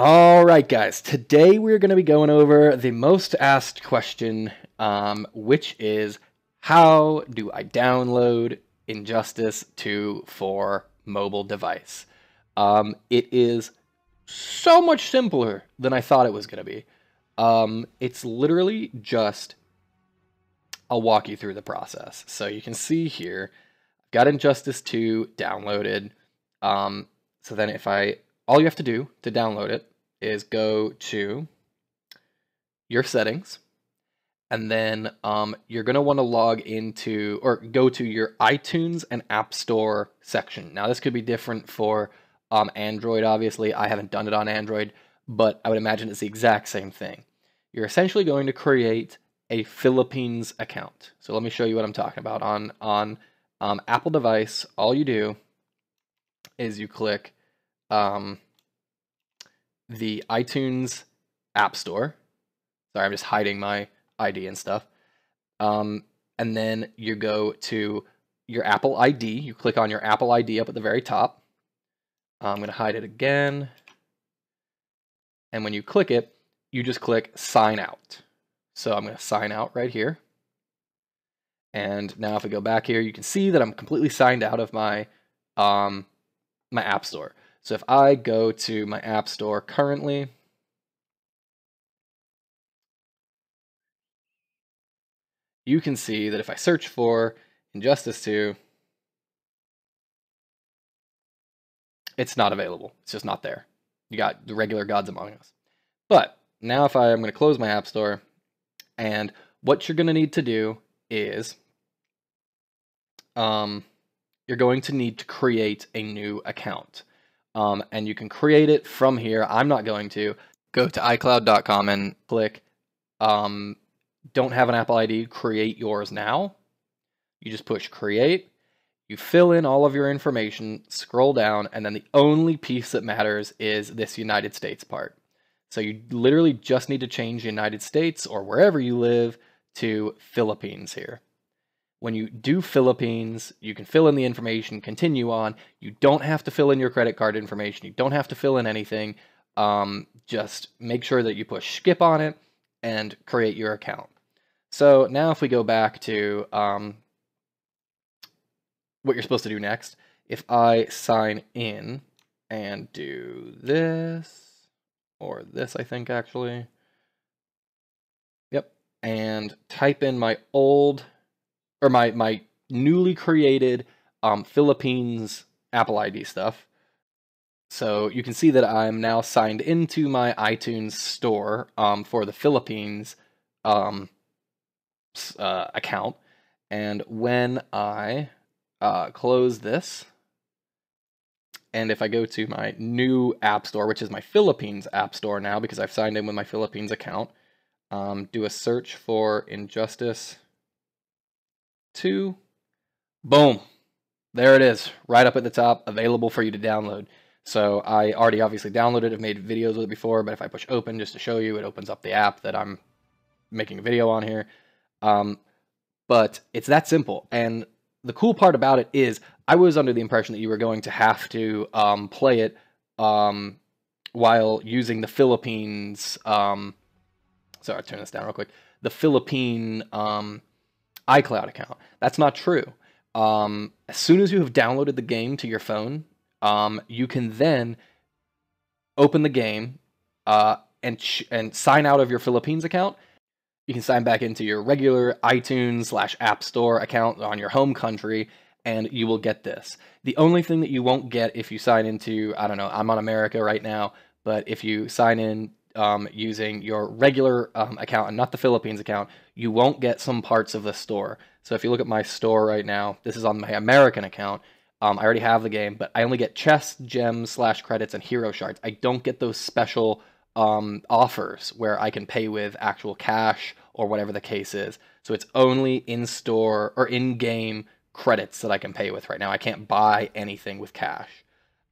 All right, guys. Today we're going to be going over the most asked question, um, which is how do I download Injustice 2 for mobile device? Um, it is so much simpler than I thought it was going to be. Um, it's literally just, I'll walk you through the process. So you can see here, I've got Injustice 2 downloaded. Um, so then if I all you have to do to download it is go to your settings and then um, you're going to want to log into or go to your iTunes and App Store section. Now, this could be different for um, Android, obviously. I haven't done it on Android, but I would imagine it's the exact same thing. You're essentially going to create a Philippines account. So let me show you what I'm talking about. On, on um, Apple device, all you do is you click um, the iTunes App Store. Sorry, I'm just hiding my ID and stuff. Um, and then you go to your Apple ID. You click on your Apple ID up at the very top. I'm going to hide it again. And when you click it, you just click sign out. So I'm going to sign out right here. And now if I go back here, you can see that I'm completely signed out of my um, my App Store. So if I go to my App Store currently, you can see that if I search for Injustice 2, it's not available. It's just not there. You got the regular Gods Among Us. But now if I, am going to close my App Store, and what you're going to need to do is um, you're going to need to create a new account um, and you can create it from here. I'm not going to. Go to iCloud.com and click um, don't have an Apple ID, create yours now. You just push create. You fill in all of your information, scroll down, and then the only piece that matters is this United States part. So you literally just need to change United States or wherever you live to Philippines here. When you do Philippines, you can fill in the information, continue on. You don't have to fill in your credit card information. You don't have to fill in anything. Um, just make sure that you push skip on it and create your account. So now if we go back to um, what you're supposed to do next, if I sign in and do this, or this I think actually, yep, and type in my old or my my newly created um, Philippines Apple ID stuff. So you can see that I'm now signed into my iTunes store um, for the Philippines um, uh, account. And when I uh, close this, and if I go to my new app store, which is my Philippines app store now because I've signed in with my Philippines account, um, do a search for Injustice two, boom. There it is, right up at the top, available for you to download. So I already obviously downloaded it, made videos with it before, but if I push open just to show you, it opens up the app that I'm making a video on here. Um, but it's that simple. And the cool part about it is I was under the impression that you were going to have to um, play it um, while using the Philippines. Um, sorry, I'll turn this down real quick. The Philippine um, iCloud account. That's not true. Um, as soon as you have downloaded the game to your phone, um, you can then open the game uh, and ch- and sign out of your Philippines account. You can sign back into your regular iTunes slash App Store account on your home country, and you will get this. The only thing that you won't get if you sign into I don't know I'm on America right now, but if you sign in um, using your regular um, account and not the Philippines account, you won't get some parts of the store. So if you look at my store right now, this is on my American account. Um, I already have the game, but I only get chest, gems, slash credits, and hero shards. I don't get those special um, offers where I can pay with actual cash or whatever the case is. So it's only in store or in game credits that I can pay with right now. I can't buy anything with cash.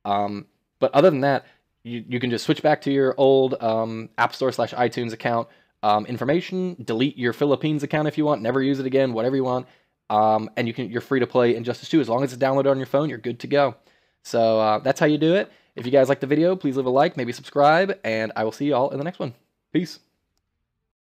Um, but other than that, you, you can just switch back to your old um, App Store slash iTunes account um, information, delete your Philippines account if you want, never use it again, whatever you want, um, and you can you're free to play Injustice 2 as long as it's downloaded on your phone, you're good to go. So uh, that's how you do it. If you guys like the video, please leave a like, maybe subscribe, and I will see you all in the next one. Peace.